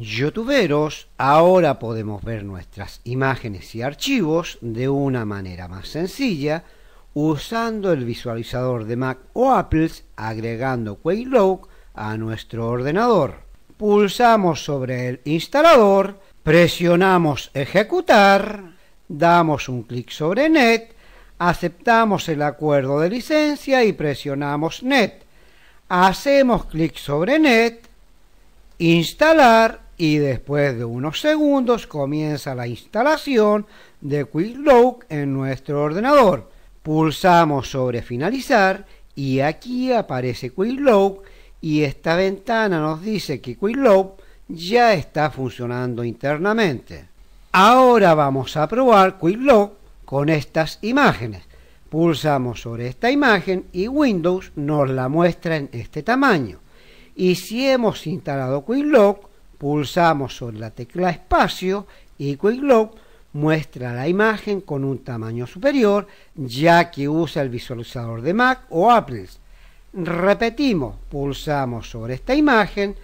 youtuberos, ahora podemos ver nuestras imágenes y archivos de una manera más sencilla usando el visualizador de Mac o Apples agregando QuickLook a nuestro ordenador. Pulsamos sobre el instalador, presionamos ejecutar, damos un clic sobre net, aceptamos el acuerdo de licencia y presionamos net. Hacemos clic sobre net, instalar y después de unos segundos comienza la instalación de QuickLook en nuestro ordenador. Pulsamos sobre finalizar y aquí aparece QuickLook y esta ventana nos dice que QuickLook ya está funcionando internamente. Ahora vamos a probar QuickLook con estas imágenes. Pulsamos sobre esta imagen y Windows nos la muestra en este tamaño. Y si hemos instalado QuickLook, Pulsamos sobre la tecla espacio y Quick muestra la imagen con un tamaño superior ya que usa el visualizador de Mac o Apple. Repetimos, pulsamos sobre esta imagen,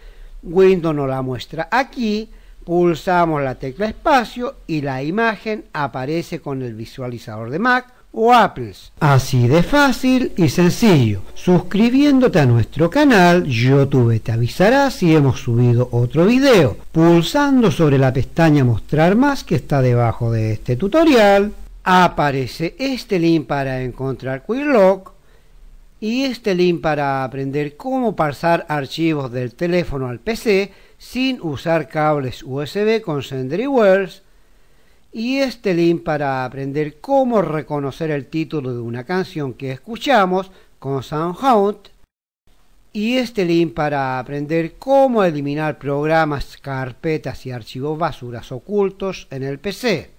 Windows nos la muestra aquí, Pulsamos la tecla espacio y la imagen aparece con el visualizador de Mac o Apple. Así de fácil y sencillo. Suscribiéndote a nuestro canal, YouTube te avisará si hemos subido otro video. Pulsando sobre la pestaña Mostrar más que está debajo de este tutorial, aparece este link para encontrar quicklook y este link para aprender cómo pasar archivos del teléfono al PC sin usar cables USB con Words y este link para aprender cómo reconocer el título de una canción que escuchamos con SoundHound y este link para aprender cómo eliminar programas, carpetas y archivos basuras ocultos en el PC.